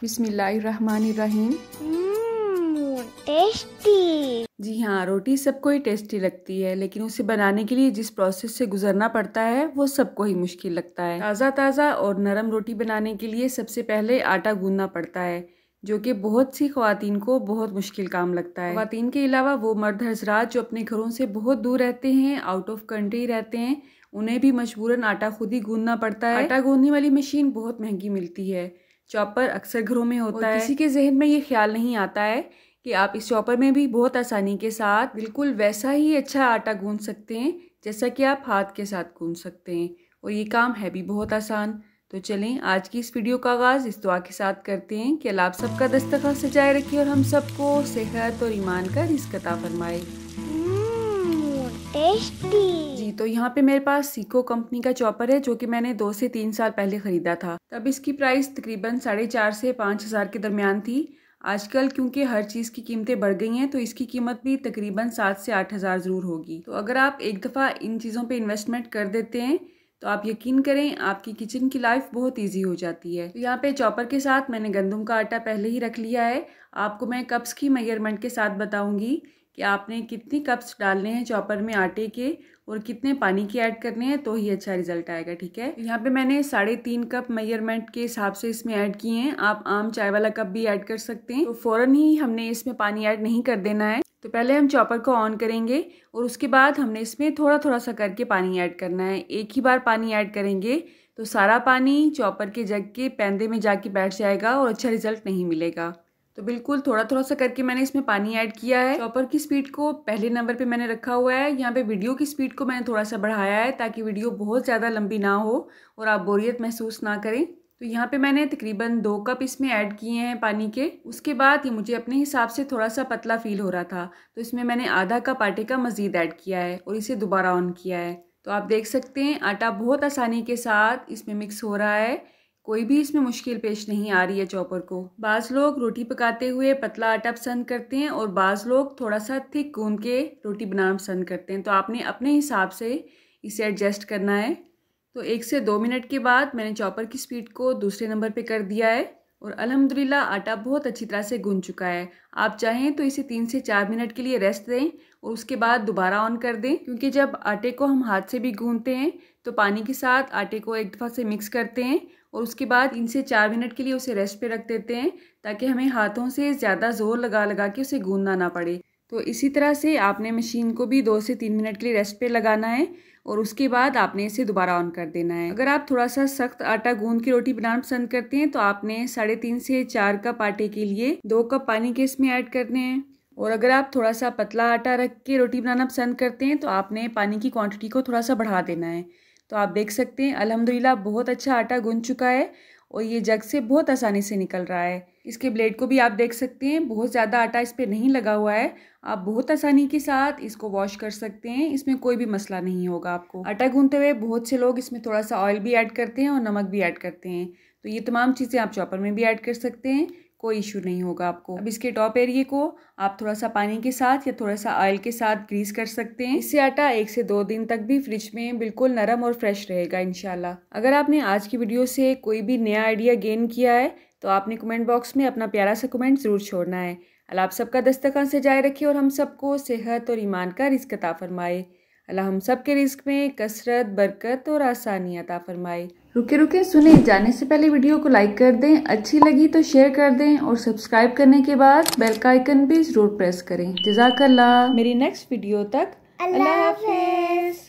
बिस्मिल्लाहिर्रहमानिर्रहीम tasty mmm, जी हाँ रोटी सबको ही टेस्टी लगती है लेकिन उसे बनाने के लिए जिस प्रोसेस से गुजरना पड़ता है वो सबको ही मुश्किल लगता है ताज़ा ताज़ा और नरम रोटी बनाने के लिए सबसे पहले आटा गूंदना पड़ता है जो कि बहुत सी खुवान को बहुत मुश्किल काम लगता है खुवान के अलावा वो मर्द हजरात जो अपने घरों से बहुत दूर रहते हैं आउट ऑफ कंट्री रहते हैं उन्हें भी मजबूरन आटा खुद ही गूंदना पड़ता है आटा गूंदने वाली मशीन बहुत महंगी मिलती है चॉपर अक्सर घरों में होता है किसी के जहन में ये ख्याल नहीं आता है कि आप इस चॉपर में भी बहुत आसानी के साथ बिल्कुल वैसा ही अच्छा आटा गूंद सकते हैं जैसा कि आप हाथ के साथ गूंद सकते हैं और ये काम है भी बहुत आसान तो चलें आज की इस वीडियो का आगाज़ इस दुआ के साथ करते हैं कि अल्लाह आप सबका दस्तखत सजाए रखे और हम सबको सेहत और ईमान का रिस्कता फरमाए mmm, जी तो यहाँ पे मेरे पास सीको कंपनी का चॉपर है जो कि मैंने दो से तीन साल पहले ख़रीदा था तब इसकी प्राइस तकरीबन साढ़े चार से पाँच हज़ार के दरमियान थी आजकल क्योंकि हर चीज़ की कीमतें बढ़ गई हैं तो इसकी कीमत भी तकरीबन सात से आठ हज़ार ज़रूर होगी तो अगर आप एक दफ़ा इन चीज़ों पर इन्वेस्टमेंट कर देते हैं तो आप यकीन करें आपकी किचन की लाइफ बहुत इजी हो जाती है तो यहाँ पे चॉपर के साथ मैंने गंदम का आटा पहले ही रख लिया है आपको मैं कप्स की मेयरमेंट के साथ बताऊंगी कि आपने कितनी कप्स डालने हैं चॉपर में आटे के और कितने पानी के ऐड करने हैं तो ही अच्छा रिजल्ट आएगा ठीक है यहाँ पे मैंने साढ़े तीन कप मेजरमेंट के हिसाब से इसमें ऐड किए हैं आप आम चाय वाला कप भी ऐड कर सकते हैं तो फ़ौरन ही हमने इसमें पानी ऐड नहीं कर देना है तो पहले हम चॉपर को ऑन करेंगे और उसके बाद हमने इसमें थोड़ा थोड़ा सा करके पानी ऐड करना है एक ही बार पानी ऐड करेंगे तो सारा पानी चॉपर के जग के पैंदे में जाके बैठ जाएगा और अच्छा रिजल्ट नहीं मिलेगा तो बिल्कुल थोड़ा थोड़ा सा करके मैंने इसमें पानी ऐड किया है चॉपर की स्पीड को पहले नंबर पे मैंने रखा हुआ है यहाँ पे वीडियो की स्पीड को मैंने थोड़ा सा बढ़ाया है ताकि वीडियो बहुत ज़्यादा लंबी ना हो और आप बोरियत महसूस ना करें तो यहाँ पे मैंने तकरीबन दो कप इसमें ऐड किए हैं पानी के उसके बाद ये मुझे अपने हिसाब से थोड़ा सा पतला फील हो रहा था तो इसमें मैंने आधा कप आटे का मज़ीद ऐड किया है और इसे दोबारा ऑन किया है तो आप देख सकते हैं आटा बहुत आसानी के साथ इसमें मिक्स हो रहा है कोई भी इसमें मुश्किल पेश नहीं आ रही है चॉपर को बाज़ लोग रोटी पकाते हुए पतला आटा पसंद करते हैं और बाज़ लोग थोड़ा सा थिक गूंद के रोटी बनाना पसंद करते हैं तो आपने अपने हिसाब से इसे एडजस्ट करना है तो एक से दो मिनट के बाद मैंने चॉपर की स्पीड को दूसरे नंबर पर कर दिया है और अलहमदिल्ला आटा बहुत अच्छी तरह से गूंद चुका है आप चाहें तो इसे तीन से चार मिनट के लिए रेस्ट दें और उसके बाद दोबारा ऑन कर दें क्योंकि जब आटे को हम हाथ से भी गूँधते हैं तो पानी के साथ आटे को एक दफ़ा से मिक्स करते हैं और उसके बाद इनसे चार मिनट के लिए उसे रेस्ट पे रख देते हैं ताकि हमें हाथों से ज़्यादा ज़ोर लगा लगा के उसे गूंदना ना पड़े तो इसी तरह से आपने मशीन को भी दो से तीन मिनट के लिए रेस्ट पे लगाना है और उसके बाद आपने इसे दोबारा ऑन कर देना है अगर आप थोड़ा सा सख्त आटा गूंद की रोटी बनाना पसंद करते हैं तो आपने साढ़े तीन से चार कप आटे के लिए दो कप पानी के इसमें ऐड करने हैं और अगर आप थोड़ा सा पतला आटा रख के रोटी बनाना पसंद करते हैं तो आपने पानी की क्वांटिटी को थोड़ा सा बढ़ा देना है तो आप देख सकते हैं अलहमदिल्ला बहुत अच्छा आटा गुन चुका है और ये जग से बहुत आसानी से निकल रहा है इसके ब्लेड को भी आप देख सकते हैं बहुत ज़्यादा आटा इस पर नहीं लगा हुआ है आप बहुत आसानी के साथ इसको वॉश कर सकते हैं इसमें कोई भी मसला नहीं होगा आपको आटा गूंधते हुए बहुत से लोग इसमें थोड़ा सा ऑयल भी ऐड करते हैं और नमक भी ऐड करते हैं तो ये तमाम चीज़ें आप चॉपर में भी ऐड कर सकते हैं कोई इशू नहीं होगा आपको अब इसके टॉप एरिए को आप थोड़ा सा पानी के साथ या थोड़ा सा ऑयल के साथ ग्रीस कर सकते हैं इससे आटा एक से दो दिन तक भी फ्रिज में बिल्कुल नरम और फ्रेश रहेगा इनशाला अगर आपने आज की वीडियो से कोई भी नया आइडिया गेन किया है तो आपने कमेंट बॉक्स में अपना प्यारा सा कमेंट ज़रूर छोड़ना है अल्लाह आप सबका दस्तखा से जाए रखे और हम सबको सेहत और ईमान का रिस्क अता फरमाए अल्लाह हम सब के रिस्क में कसरत बरकत और आसानी अता फरमाए रुके रुके सुने जाने से पहले वीडियो को लाइक कर दें अच्छी लगी तो शेयर कर दें और सब्सक्राइब करने के बाद बेल का आइकन भी ज़रूर प्रेस करें जजाकल्ला मेरी नेक्स्ट वीडियो तक अल्लाह हाफिज़